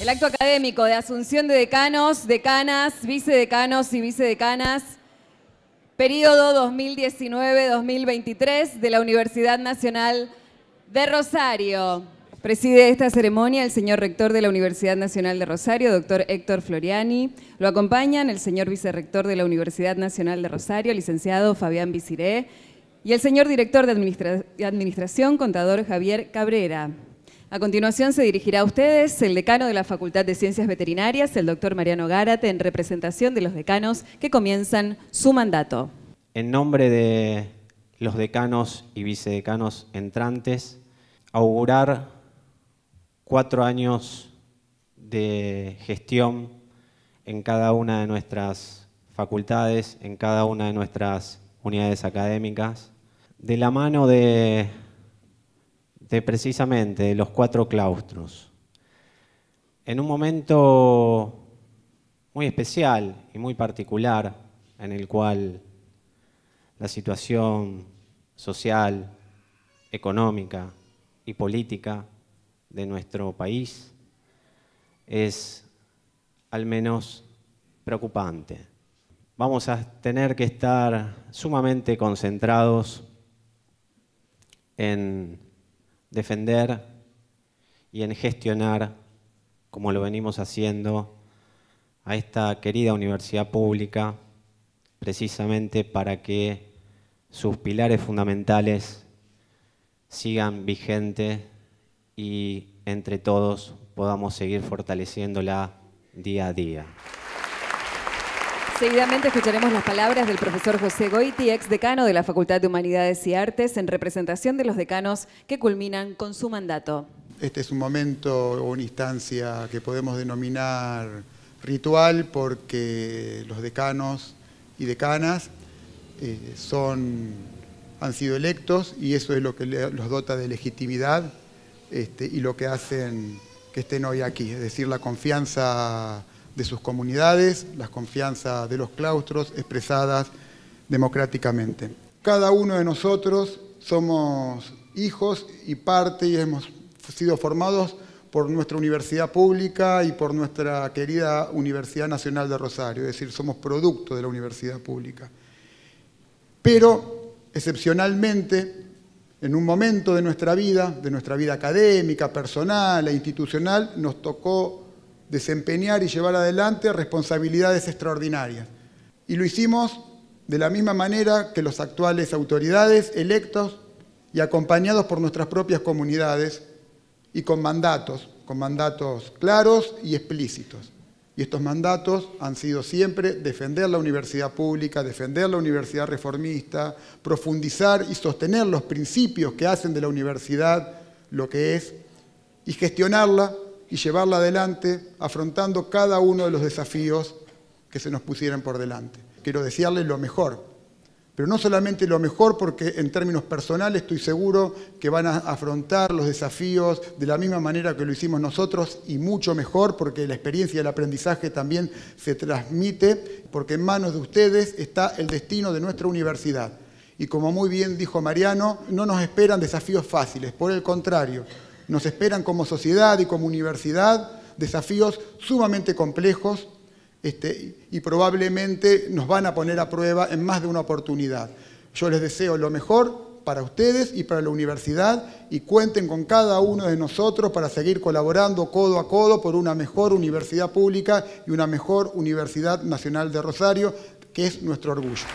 El acto académico de asunción de decanos, decanas, vicedecanos y vicedecanas, periodo 2019-2023 de la Universidad Nacional de Rosario. Preside esta ceremonia el señor rector de la Universidad Nacional de Rosario, doctor Héctor Floriani. Lo acompañan el señor vicerrector de la Universidad Nacional de Rosario, licenciado Fabián Viciré, y el señor director de Administración, contador Javier Cabrera. A continuación se dirigirá a ustedes el decano de la Facultad de Ciencias Veterinarias, el doctor Mariano Gárate, en representación de los decanos que comienzan su mandato. En nombre de los decanos y vicedecanos entrantes, augurar cuatro años de gestión en cada una de nuestras facultades, en cada una de nuestras unidades académicas, de la mano de, de precisamente los cuatro claustros. En un momento muy especial y muy particular en el cual la situación social, económica y política de nuestro país es al menos preocupante. Vamos a tener que estar sumamente concentrados en defender y en gestionar, como lo venimos haciendo, a esta querida universidad pública, precisamente para que sus pilares fundamentales sigan vigentes y entre todos podamos seguir fortaleciéndola día a día. Seguidamente escucharemos las palabras del profesor José Goiti, ex decano de la Facultad de Humanidades y Artes, en representación de los decanos que culminan con su mandato. Este es un momento o una instancia que podemos denominar ritual porque los decanos y decanas eh, son, han sido electos y eso es lo que los dota de legitimidad este, y lo que hacen que estén hoy aquí, es decir, la confianza de sus comunidades, las confianzas de los claustros expresadas democráticamente. Cada uno de nosotros somos hijos y parte y hemos sido formados por nuestra universidad pública y por nuestra querida Universidad Nacional de Rosario, es decir, somos producto de la universidad pública. Pero, excepcionalmente, en un momento de nuestra vida, de nuestra vida académica, personal e institucional, nos tocó desempeñar y llevar adelante responsabilidades extraordinarias. Y lo hicimos de la misma manera que los actuales autoridades electos y acompañados por nuestras propias comunidades y con mandatos, con mandatos claros y explícitos. Y estos mandatos han sido siempre defender la universidad pública, defender la universidad reformista, profundizar y sostener los principios que hacen de la universidad lo que es y gestionarla y llevarla adelante afrontando cada uno de los desafíos que se nos pusieran por delante. Quiero desearles lo mejor, pero no solamente lo mejor porque en términos personales estoy seguro que van a afrontar los desafíos de la misma manera que lo hicimos nosotros y mucho mejor porque la experiencia y el aprendizaje también se transmite porque en manos de ustedes está el destino de nuestra universidad. Y como muy bien dijo Mariano, no nos esperan desafíos fáciles, por el contrario, nos esperan como sociedad y como universidad desafíos sumamente complejos este, y probablemente nos van a poner a prueba en más de una oportunidad. Yo les deseo lo mejor para ustedes y para la universidad y cuenten con cada uno de nosotros para seguir colaborando codo a codo por una mejor universidad pública y una mejor Universidad Nacional de Rosario, que es nuestro orgullo.